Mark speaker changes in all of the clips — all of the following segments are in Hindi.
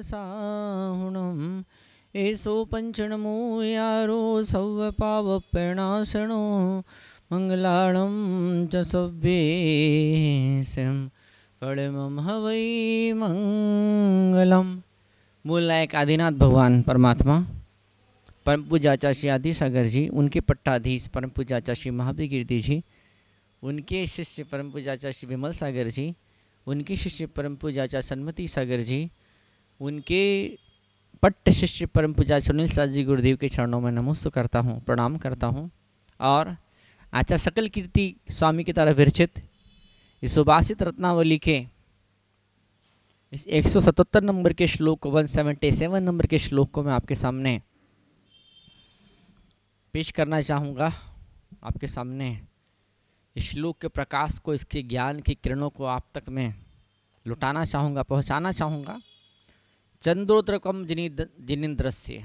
Speaker 1: सर्वसाहुणं एषो पञ्चणमो यारो सव सव्वपावप्रणाशणो मङ्गलाणं च सव्येशं फलमं हवै मङ्गलम मूल नायक आदिनाथ भगवान परमात्मा परम पूजाचा श्री आदि सागर जी उनके पट्टाधीश परम पूजाचा श्री महावीर कीर्ति जी उनके शिष्य परम पूजाचा श्री विमल सागर जी उनके शिष्य परम पूजाचा सन्मति सागर जी उनके पट्ट शिष्य परम पूजा सुनील साथ जी गुरुदेव के चरणों में नमस्त करता हूँ प्रणाम करता हूँ और आचार्य सकल कीर्ति स्वामी की तरह विरचित इस सुभाषित रत्नावली के इस 177 नंबर के श्लोक को 177 नंबर के श्लोक को मैं आपके सामने पेश करना चाहूँगा आपके सामने इस श्लोक के प्रकाश को इसके ज्ञान की किरणों को आप तक मैं लुटाना चाहूँगा पहुँचाना चाहूँगा चंद्रोद्रकम जिनी जिनेन्द्रस्य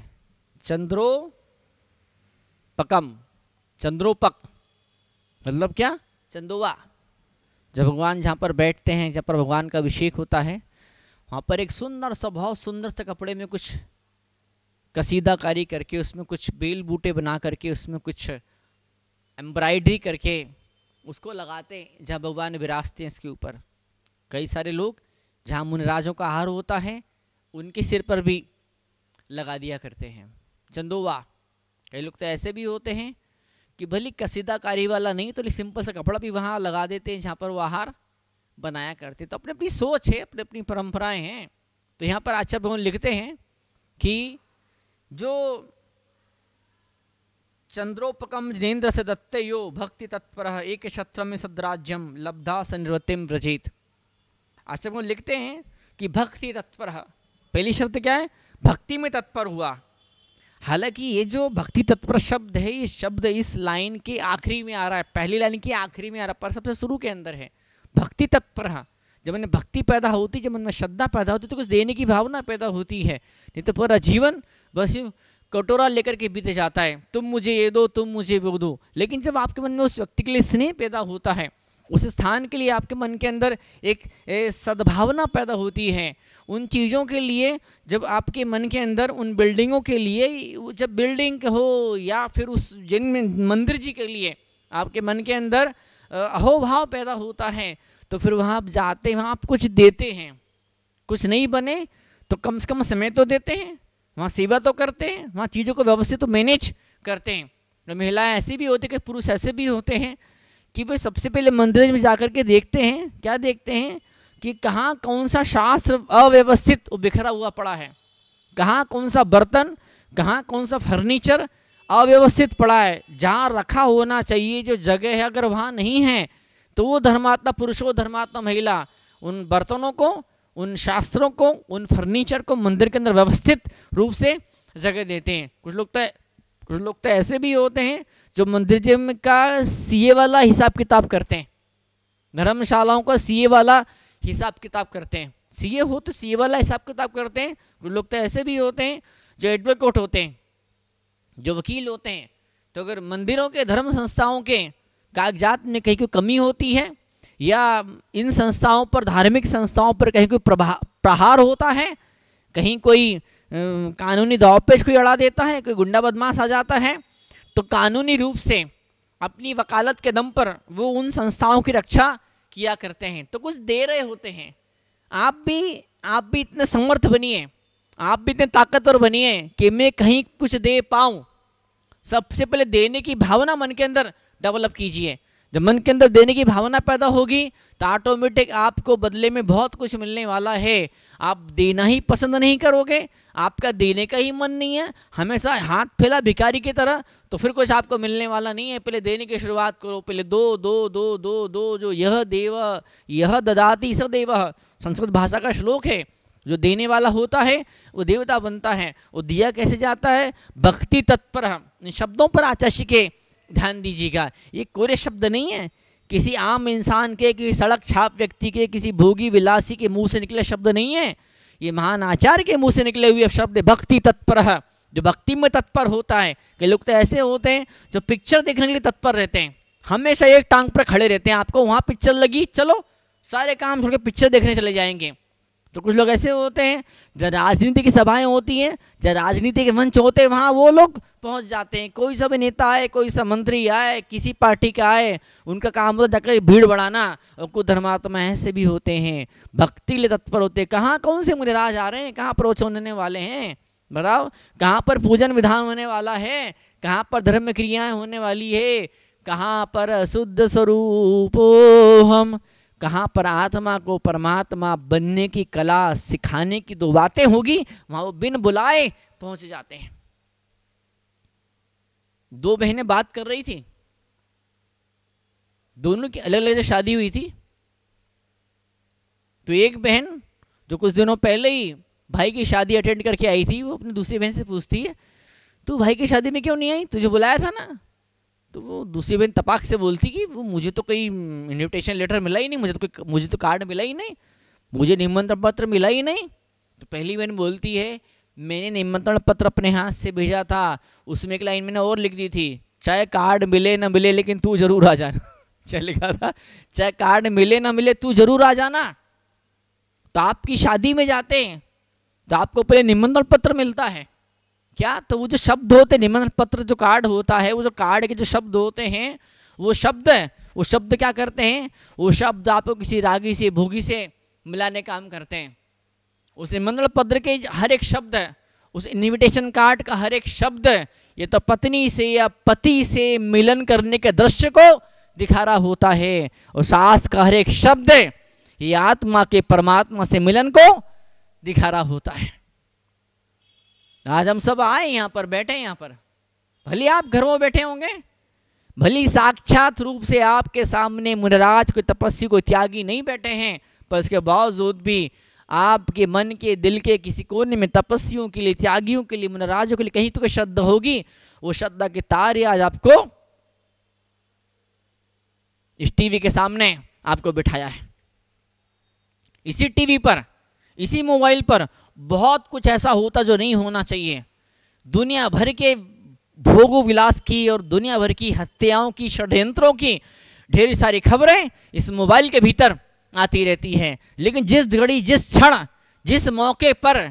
Speaker 1: चंद्रोपकम चंद्रोपक मतलब क्या चंदोवा जब भगवान जहाँ पर बैठते हैं जहाँ पर भगवान का अभिषेक होता है वहाँ पर एक सुंदर सा बहुत सुंदर से कपड़े में कुछ कसीदाकारी करके उसमें कुछ बेल बूटे बना करके उसमें कुछ एम्ब्रॉयडरी करके उसको लगाते हैं जहाँ भगवान विराजते हैं इसके ऊपर कई सारे लोग जहाँ मुनिराजों का आहार होता है उनके सिर पर भी लगा दिया करते हैं चंदोवा कई लोग तो ऐसे भी होते हैं कि भले कसीदा कारी वाला नहीं तो सिंपल सा कपड़ा भी वहाँ लगा देते हैं जहाँ पर वो आहार बनाया करते तो अपनी अपनी सोच है अपनी अपनी परंपराएं हैं तो यहाँ पर आचार्य भवन लिखते हैं कि जो चंद्रोपकम जिनेन्द्र से दत्ते यो भक्ति तत्पर एक क्षत्र में सदराज्यम लब्धा सनिवृत्तिम व्रजित आचार्य लिखते हैं कि भक्ति तत्पर पहली शब्द क्या है भक्ति में तत्पर हुआ हालांकि ये जो भक्ति तत्पर शब्द है ये शब्द इस लाइन के आखिरी में आ रहा है पहली लाइन के आखिरी में आ रहा है पर सबसे शुरू के अंदर है भक्ति तत्पर हाँ। जब मैंने भक्ति पैदा होती जब मन में श्रद्धा पैदा होती तो कुछ देने की भावना पैदा होती है नहीं तो पूरा जीवन बस कटोरा लेकर के बीत जाता है तुम मुझे ये दो तुम मुझे वो दो लेकिन जब आपके मन में उस व्यक्ति के लिए स्नेह पैदा होता है उस स्थान के लिए आपके मन के अंदर एक सद्भावना पैदा होती है उन चीज़ों के लिए जब आपके मन के अंदर उन बिल्डिंगों के लिए जब बिल्डिंग हो या फिर उस जिन मंदिर जी के लिए आपके मन के अंदर अहोभाव पैदा होता है तो फिर वहाँ आप जाते हैं वहाँ आप कुछ देते हैं कुछ नहीं बने तो कम से कम समय तो देते हैं वहाँ सेवा तो करते हैं वहाँ चीज़ों को व्यवस्थित तो मैनेज करते हैं तो महिलाएं ऐसी भी होती कि पुरुष ऐसे भी होते हैं कि वे सबसे पहले मंदिर में जाकर के देखते हैं क्या देखते हैं कि कहाँ कौन सा शास्त्र अव्यवस्थित बिखरा हुआ पड़ा है कहाँ कौन सा बर्तन कहाँ कौन सा फर्नीचर अव्यवस्थित पड़ा है जहाँ रखा होना चाहिए जो जगह है अगर वहाँ नहीं है तो वो धर्मात्मा पुरुष धर्मात्मा महिला उन बर्तनों को उन शास्त्रों को उन फर्नीचर को मंदिर के अंदर व्यवस्थित रूप से जगह देते हैं कुछ लोग तो कुछ लोग तो ऐसे भी होते हैं जो मंदिर का सीए वाला हिसाब किताब करते हैं धर्मशालाओं का सीए वाला हिसाब किताब करते हैं सीए हो तो सीए वाला हिसाब किताब करते हैं वो लोग तो ऐसे भी होते हैं जो एडवोकेट होते हैं जो वकील होते हैं तो अगर मंदिरों के धर्म संस्थाओं के कागजात में कहीं कोई कमी होती है या इन संस्थाओं पर धार्मिक संस्थाओं पर कहीं कोई प्रहार होता है कहीं कोई कानूनी दाव पेश कोई अड़ा देता है कोई गुंडा बदमाश आ जाता है तो कानूनी रूप से अपनी वकालत के दम पर वो उन संस्थाओं की रक्षा किया करते हैं तो कुछ दे रहे होते हैं आप भी आप भी इतने समर्थ बनिए आप भी इतने ताकतवर बनिए कि मैं कहीं कुछ दे पाऊँ सबसे पहले देने की भावना मन के अंदर डेवलप कीजिए जब मन के अंदर देने की भावना पैदा होगी तो ऑटोमेटिक आपको बदले में बहुत कुछ मिलने वाला है आप देना ही पसंद नहीं करोगे आपका देने का ही मन नहीं है हमेशा हाथ फैला भिखारी की तरह तो फिर कुछ आपको मिलने वाला नहीं है पहले देने की शुरुआत करो पहले दो दो दो दो दो जो यह देव यह ददाति सदेव संस्कृत भाषा का श्लोक है जो देने वाला होता है वो देवता बनता है वो दिया कैसे जाता है भक्ति तत्पर हम शब्दों पर आचार्य के ध्यान दीजिएगा ये कोरे शब्द नहीं है किसी आम इंसान के किसी सड़क छाप व्यक्ति के किसी भोगी विलासी के मुंह से निकले शब्द नहीं है ये महान आचार्य के मुंह से निकले हुए शब्द भक्ति तत्पर है जो भक्ति में तत्पर होता है कई लोग तो ऐसे होते हैं जो पिक्चर देखने के लिए तत्पर रहते हैं हमेशा एक टांग पर खड़े रहते हैं आपको वहाँ पिक्चर लगी चलो सारे काम छोड़ के पिक्चर देखने चले जाएंगे तो कुछ लोग ऐसे होते हैं जब राजनीति की सभाएं होती हैं जब राजनीति के मंच होते हैं वहाँ वो लोग पहुँच जाते हैं कोई सब नेता आए कोई सब मंत्री आए किसी पार्टी का आए उनका काम होता जाकर भीड़ बढ़ाना और कुछ धर्मात्मा ऐसे भी होते हैं भक्ति लिए तत्पर होते हैं कहाँ कौन से मुनिराज आ रहे हैं कहाँ प्रवचन होने वाले हैं बताओ कहाँ पर पूजन विधान होने वाला है कहाँ पर धर्म क्रियाएँ होने वाली है कहाँ पर शुद्ध स्वरूप हम कहाँ पर आत्मा को परमात्मा बनने की कला सिखाने की दो बातें होगी वहां वो बिन बुलाए पहुंच जाते हैं दो बहनें बात कर रही थी दोनों की अलग अलग शादी हुई थी तो एक बहन जो कुछ दिनों पहले ही भाई की शादी अटेंड करके आई थी वो अपनी दूसरी बहन से पूछती है तू भाई की शादी में क्यों नहीं आई तुझे बुलाया था ना तो वो दूसरी बहन तपाक से बोलती कि वो मुझे तो कोई इन्विटेशन लेटर मिला ही नहीं मुझे तो कोई मुझे तो कार्ड मिला ही नहीं मुझे निमंत्रण पत्र मिला ही नहीं तो पहली बहन बोलती है मैंने निमंत्रण पत्र अपने हाथ से भेजा था उसमें एक लाइन मैंने और लिख दी थी चाहे कार्ड मिले ना मिले लेकिन तू जरूर आ जाना चाहे लिखा था चाहे कार्ड मिले ना मिले तू जरूर आ जाना तो आपकी शादी में जाते हैं तो आपको पहले निमंत्रण पत्र मिलता है क्या तो वो जो शब्द होते निमंत्रण पत्र जो कार्ड होता है वो जो कार्ड के जो शब्द होते हैं वो शब्द वो शब्द क्या करते हैं वो शब्द आपको किसी रागी से भोगी से मिलाने का काम करते हैं उस निमंत्रण पत्र के हर एक शब्द उस इन्विटेशन कार्ड का हर एक शब्द ये तो पत्नी से या पति से मिलन करने के दृश्य को दिखा रहा होता है और सास का हर एक शब्द ये आत्मा के परमात्मा से मिलन को दिखा रहा होता है आज हम सब आए यहाँ पर बैठे यहाँ पर भले आप घरों में बैठे होंगे भली साक्षात रूप से आपके सामने मुनराज को तपस्वी को त्यागी नहीं बैठे हैं पर उसके बावजूद भी आपके मन के दिल के किसी कोने में तपस्वियों के लिए त्यागियों के लिए मुनराजों के लिए कहीं तो श्रद्धा होगी वो श्रद्धा के तार आज आपको इस टीवी के सामने आपको बिठाया है इसी टीवी पर इसी मोबाइल पर बहुत कुछ ऐसा होता जो नहीं होना चाहिए दुनिया भर के भोगो विलास की और दुनिया भर की हत्याओं की षड्यंत्रों की ढेर सारी खबरें इस मोबाइल के भीतर आती रहती हैं लेकिन जिस घड़ी जिस क्षण जिस मौके पर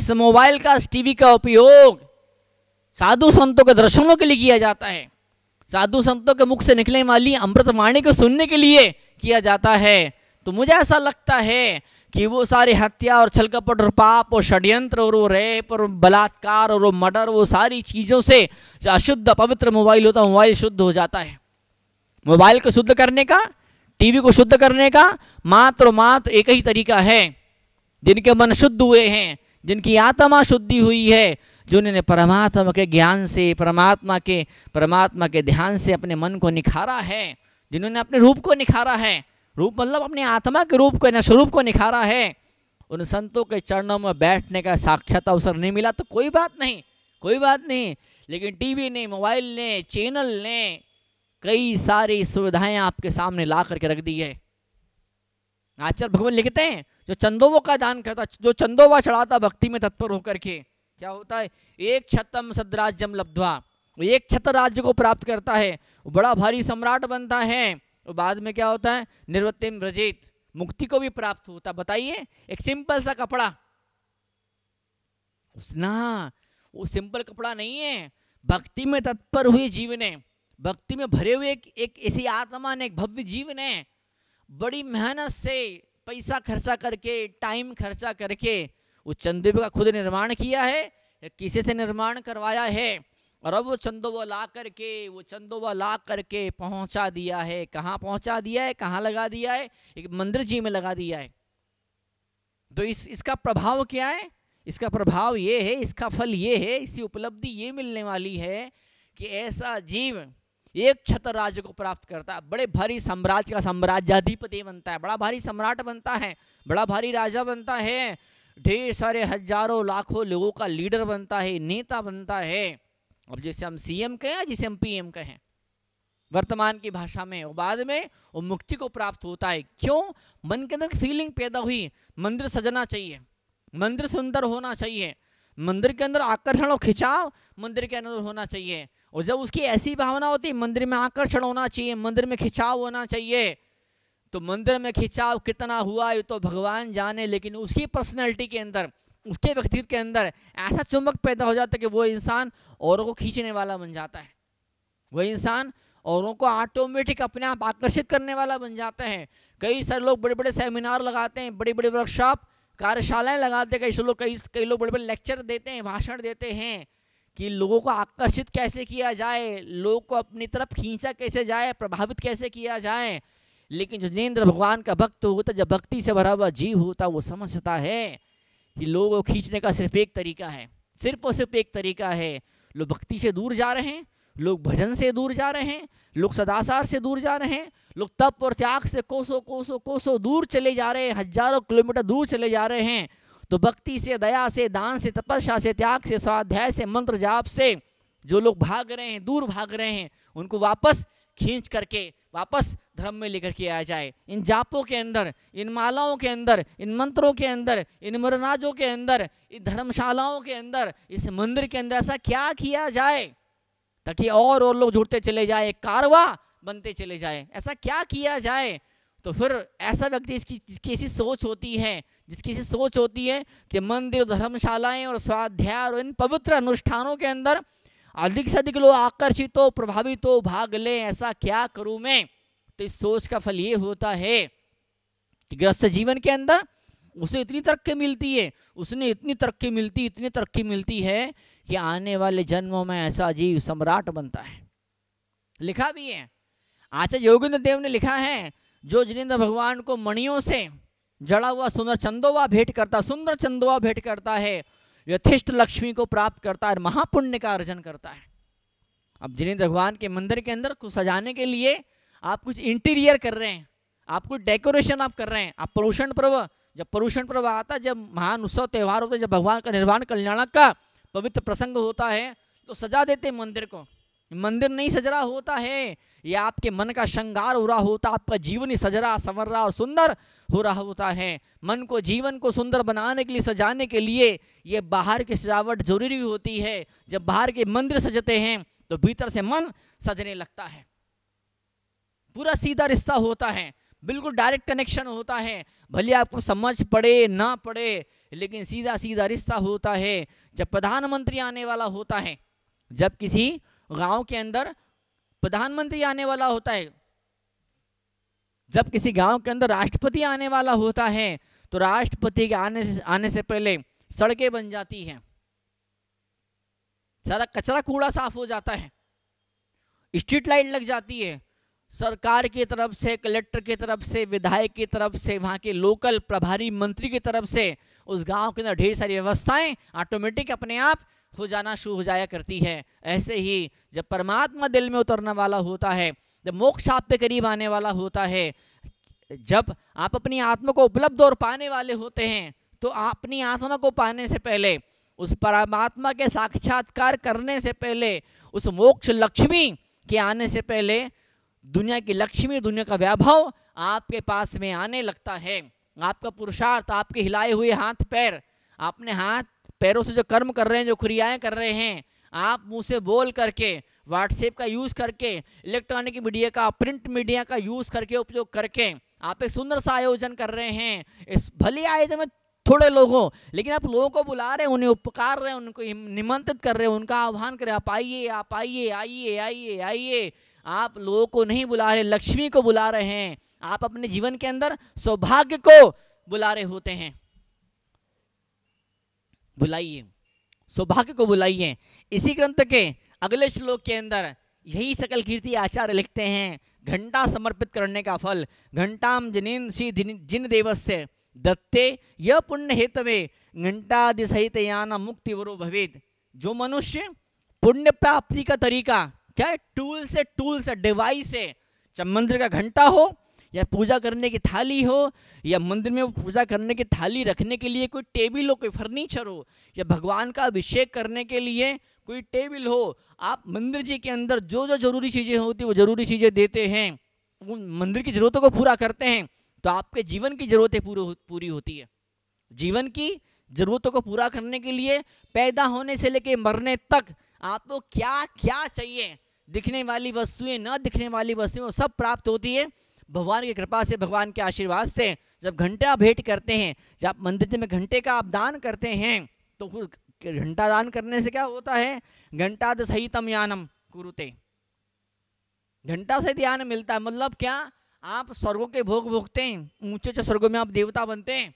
Speaker 1: इस मोबाइल का टीवी का उपयोग साधु संतों के दर्शनों के लिए किया जाता है साधु संतों के मुख से निकलने वाली अमृतवाणी को सुनने के लिए किया जाता है तो मुझे ऐसा लगता है कि वो सारी हत्या और छलकपट और पाप और षड्यंत्र और वो रेप और बलात्कार और वो मर्डर वो सारी चीज़ों से जो अशुद्ध पवित्र मोबाइल होता है मोबाइल शुद्ध हो जाता है मोबाइल को शुद्ध करने का टीवी को शुद्ध करने का मात्र मात्र एक ही तरीका है जिनके मन शुद्ध हुए हैं जिनकी आत्मा शुद्धि हुई है जिन्होंने परमात्मा के ज्ञान से परमात्मा के परमात्मा के ध्यान से अपने मन को निखारा है जिन्होंने अपने रूप को निखारा है रूप मतलब अपने आत्मा के रूप को स्वरूप को निखारा है उन संतों के चरणों में बैठने का साक्षात अवसर नहीं मिला तो कोई बात नहीं कोई बात नहीं लेकिन टीवी ने मोबाइल ने चैनल ने कई सारी सुविधाएं आपके सामने ला करके रख दी है आचार्य भगवान लिखते हैं जो चंदोवों का दान करता जो चंदोवा चढ़ाता भक्ति में तत्पर होकर के क्या होता है एक छतम सदराज्यम लब्धवा एक छत राज्य को प्राप्त करता है बड़ा भारी सम्राट बनता है और बाद में क्या होता है निर्वतिम रजित मुक्ति को भी प्राप्त होता बताइए एक सिंपल सा कपड़ा ना वो सिंपल कपड़ा नहीं है भक्ति में तत्पर हुए जीव ने भक्ति में भरे हुए एक, ऐसी आत्मा ने एक भव्य जीव ने बड़ी मेहनत से पैसा खर्चा करके टाइम खर्चा करके उस चंद्रदेव का खुद निर्माण किया है किसी से निर्माण करवाया है और अब वो चंदो वो ला करके वो चंदो वो ला करके पहुंचा दिया है कहाँ पहुंचा दिया है कहाँ लगा दिया है एक मंदिर जी में लगा दिया है तो इस इसका प्रभाव क्या है इसका प्रभाव ये है इसका फल ये है इसी उपलब्धि ये मिलने वाली है कि ऐसा जीव एक छत्र राज्य को प्राप्त करता है बड़े भारी साम्राज्य का साम्राज्याधिपति बनता है बड़ा भारी सम्राट बनता है बड़ा भारी राजा बनता है ढेर सारे हजारों लाखों लोगों का लीडर बनता है नेता बनता है अब जिसे हम सीएम कहें या जिसे हम पीएम कहें वर्तमान की भाषा में और बाद में वो मुक्ति को प्राप्त होता है क्यों मन के अंदर फीलिंग पैदा हुई मंदिर सजना चाहिए मंदिर सुंदर होना चाहिए मंदिर के अंदर आकर्षण और खिंचाव मंदिर के अंदर होना चाहिए और जब उसकी ऐसी भावना होती है मंदिर में आकर्षण होना चाहिए मंदिर में खिंचाव होना चाहिए तो मंदिर में खिंचाव कितना हुआ ये तो भगवान जाने लेकिन उसकी पर्सनैलिटी के अंदर उसके व्यक्तित्व के अंदर ऐसा चुंबक पैदा हो जाता है कि वो इंसान औरों को खींचने वाला बन जाता है वह इंसान औरों को ऑटोमेटिक अपने आप आकर्षित करने वाला बन जाता है कई सारे लोग बड़े बड़े सेमिनार लगाते हैं बड़े बड़े वर्कशॉप कार्यशालाएं लगाते हैं कई लोग कई कई लोग बड़े बड़े लेक्चर देते हैं भाषण देते हैं कि लोगों को आकर्षित कैसे किया जाए लोगों को अपनी तरफ खींचा कैसे जाए प्रभावित कैसे किया जाए लेकिन जो जिनेन्द्र भगवान का भक्त होता जब भक्ति से भरा हुआ जीव होता वो समझता है कि लोगों को खींचने का सिर्फ एक तरीका है सिर्फ और सिर्फ एक तरीका है लोग भक्ति से दूर जा रहे हैं लोग भजन से दूर जा रहे हैं लोग सदाचार से दूर जा रहे हैं लोग तप और त्याग से कोसों कोसों कोसों दूर चले जा रहे हैं हजारों किलोमीटर दूर चले जा रहे हैं तो भक्ति से दया से दान से तपस्या से त्याग से स्वाध्याय से मंत्र जाप से जो लोग भाग रहे हैं दूर भाग रहे हैं उनको वापस खींच करके वापस धर्म में लेकर के आ जाए इन जापों के अंदर इन मालाओं के अंदर इन मंत्रों के अंदर इन मरनाजों के अंदर इन धर्मशालाओं के अंदर इस मंदिर के अंदर ऐसा क्या किया जाए ताकि और और लोग जुड़ते चले जाए कारवा बनते चले जाए ऐसा क्या किया जाए तो फिर ऐसा व्यक्ति इसकी जिसकी ऐसी सोच होती है जिसकी ऐसी सोच होती है कि मंदिर धर्मशालाएं और स्वाध्याय और इन पवित्र अनुष्ठानों के अंदर अधिक से अधिक लोग आकर्षित हो प्रभावित हो भाग ले ऐसा क्या करूं मैं तो इस सोच का फल ये होता है कि ग्रस्त जीवन के अंदर उसे इतनी तरक्की मिलती है उसने इतनी तरक्की मिलती इतनी तरक्की मिलती है कि आने वाले जन्मों में ऐसा जीव सम्राट बनता है लिखा भी है आचार्य योगेंद्र देव ने लिखा है जो जिनेन्द्र भगवान को मणियों से जड़ा हुआ सुंदर चंदोवा भेंट करता सुंदर चंदोवा भेंट करता है यथिष्ठ लक्ष्मी को प्राप्त करता है महापुण्य का अर्जन करता है अब जिन्हें भगवान के मंदिर के अंदर को सजाने के लिए आप कुछ इंटीरियर कर रहे हैं आप कुछ डेकोरेशन आप कर रहे हैं आप परुषण पर्व जब परुषण पर्व आता जब महान उत्सव त्यौहार होता है जब भगवान का निर्वाण कल्याणक का पवित्र प्रसंग होता है तो सजा देते मंदिर को मंदिर नहीं सजरा होता है या आपके मन का श्रृंगार हो रहा होता आपका जीवन ही सजरा संवर रहा और सुंदर हो रहा होता है मन को जीवन को सुंदर बनाने के लिए सजाने के लिए ये बाहर की सजावट जरूरी होती है जब बाहर के मंदिर सजते हैं तो भीतर से मन सजने लगता है पूरा सीधा रिश्ता होता है बिल्कुल डायरेक्ट कनेक्शन होता है भले आपको समझ पड़े ना पड़े लेकिन सीधा सीधा रिश्ता होता है जब प्रधानमंत्री आने वाला होता है जब किसी गांव के अंदर प्रधानमंत्री आने वाला होता है जब किसी गांव के अंदर राष्ट्रपति आने वाला होता है तो राष्ट्रपति के आने आने से पहले सड़कें बन जाती हैं सारा कचरा कूड़ा साफ हो जाता है स्ट्रीट लाइट लग जाती है सरकार की तरफ से कलेक्टर की तरफ से विधायक की तरफ से वहां के लोकल प्रभारी मंत्री की तरफ से उस गांव के अंदर ढेर सारी व्यवस्थाएं ऑटोमेटिक अपने आप हो जाना शुरू हो जाया करती है ऐसे ही जब परमात्मा दिल में उतरने वाला होता है जब मोक्ष आप पे करीब आने वाला होता है जब आप अपनी आत्मा को उपलब्ध और पाने वाले होते हैं तो अपनी आत्मा को पाने से पहले उस परमात्मा के साक्षात्कार करने से पहले उस मोक्ष लक्ष्मी के आने से पहले दुनिया की लक्ष्मी दुनिया का वैभव आपके पास में आने लगता है आपका पुरुषार्थ आपके हिलाए हुए हाथ पैर आपने हाथ पैरों से जो कर्म कर रहे हैं जो क्रियाएं कर रहे हैं आप मुंह से बोल करके व्हाट्सएप का यूज़ करके इलेक्ट्रॉनिक मीडिया का प्रिंट मीडिया का यूज़ करके उपयोग करके आप एक सुंदर सा आयोजन कर रहे हैं इस भले आयोजन में थोड़े लोगों लेकिन आप लोगों को बुला रहे हैं उन्हें उपकार रहे हैं उनको निमंत्रित कर रहे हैं उनका आह्वान कर रहे हैं आप आइए आप आइए आइए आइए आइए आप लोगों को नहीं बुला रहे लक्ष्मी को बुला रहे हैं आप अपने जीवन के अंदर सौभाग्य को बुला रहे होते हैं बुलाइए सौभाग्य को बुलाइए इसी ग्रंथ के अगले श्लोक के अंदर यही सकल कीर्ति आचार्य लिखते हैं घंटा समर्पित करने का फल घंटाम जनेन श्री जिन देवस्य दत्ते यह पुण्य हेतवे घंटादि सहित याना मुक्ति वरु भवेद जो मनुष्य पुण्य प्राप्ति का तरीका क्या है टूल से टूल से डिवाइस है चाहे मंदिर का घंटा हो या पूजा करने की थाली हो या मंदिर में पूजा करने की थाली रखने के लिए कोई टेबल हो कोई फर्नीचर हो या भगवान का अभिषेक करने के लिए कोई टेबल हो आप मंदिर जी के अंदर जो जो जरूरी चीज़ें होती वो जरूरी चीज़ें देते हैं वो मंदिर की ज़रूरतों को पूरा करते हैं तो आपके जीवन की ज़रूरतें पूरी होती है जीवन की ज़रूरतों को पूरा करने के लिए पैदा होने से लेकर मरने तक आपको क्या क्या चाहिए दिखने वाली वस्तुएं न दिखने वाली वस्तुएं सब प्राप्त होती है भगवान की कृपा से भगवान के आशीर्वाद से जब घंटा भेंट करते हैं जब मंदिर में घंटे का आप दान करते हैं तो घंटा दान करने से क्या होता है घंटा सहितम यानम कुरुते घंटा से ध्यान मिलता है मतलब क्या आप स्वर्गों के भोग भोगते हैं ऊंचे ऊंचे स्वर्गों में आप देवता बनते हैं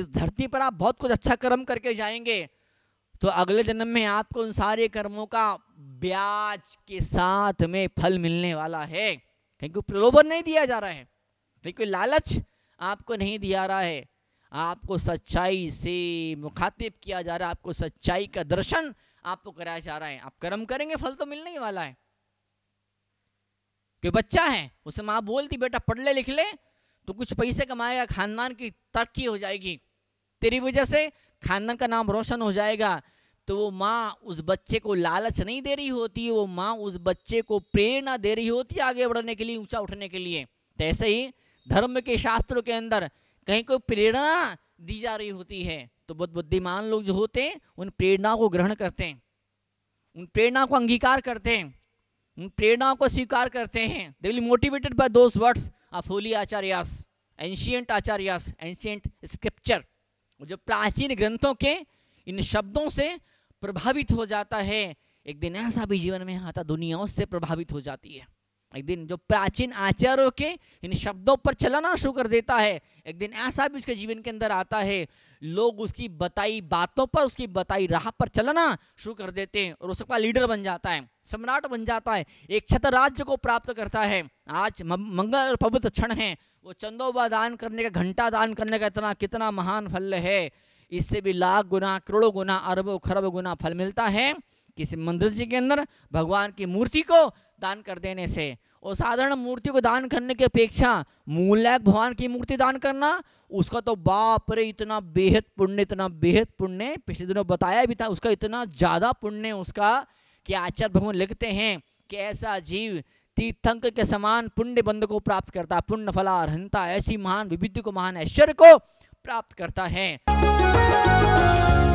Speaker 1: इस धरती पर आप बहुत कुछ अच्छा कर्म करके जाएंगे तो अगले जन्म में आपको उन सारे कर्मों का ब्याज के साथ में फल मिलने वाला है कहीं कोई प्रलोभन नहीं दिया जा रहा है कहीं कोई लालच आपको नहीं दिया रहा है आपको सच्चाई से मुखातिब किया जा रहा है आपको सच्चाई का दर्शन आपको कराया जा रहा है आप कर्म करेंगे फल तो मिलने ही वाला है कोई बच्चा है उसे माँ बोलती बेटा पढ़ ले लिख ले तो कुछ पैसे कमाएगा खानदान की तरक्की हो जाएगी तेरी वजह से खानदान का नाम रोशन हो जाएगा तो वो माँ उस बच्चे को लालच नहीं दे रही होती वो माँ उस बच्चे को प्रेरणा दे रही होती आगे बढ़ने के लिए ऊंचा उठने के लिए तो ऐसे ही धर्म के शास्त्रों के अंदर कहीं कोई प्रेरणा दी जा रही होती है तो बहुत बुद्धिमान लोग जो होते हैं उन प्रेरणाओं को ग्रहण करते हैं उन प्रेरणा को अंगीकार करते हैं उन प्रेरणाओं को स्वीकार करते हैं they will motivated by those words of holy acharyas ancient acharyas ancient scripture जो प्राचीन ग्रंथों के इन शब्दों से प्रभावित हो जाता है एक दिन ऐसा भी जीवन में आता दुनियाओं से प्रभावित हो जाती है एक दिन जो प्राचीन आचार्यों के इन शब्दों पर चलाना शुरू कर देता है एक दिन ऐसा भी उसके जीवन के अंदर आता है लोग उसकी बताई बातों पर उसकी बताई राह पर चलना शुरू कर देते हैं और उसका लीडर बन जाता है सम्राट बन जाता है एक छत्र राज्य को प्राप्त करता है आज मंगल और पवित्र क्षण है वो चंदोबा दान करने का घंटा दान करने का इतना कितना महान फल है इससे भी लाख गुना करोड़ों गुना अरबों खरब गुना फल मिलता है किसी मंदिर जी के अंदर भगवान की मूर्ति को दान कर देने से और साधारण मूर्ति को दान करने की अपेक्षा मूल्याक भगवान की मूर्ति दान करना उसका तो बाप रे इतना बेहद पुण्य इतना बेहद पुण्य पिछले दिनों बताया भी था उसका इतना ज़्यादा पुण्य उसका कि आचार्य भगवान लिखते हैं कि ऐसा जीव तीर्थंक के समान पुण्य बंद को प्राप्त करता पुण्य फला अरहंता ऐसी महान विविध को महान ऐश्वर्य को प्राप्त करता है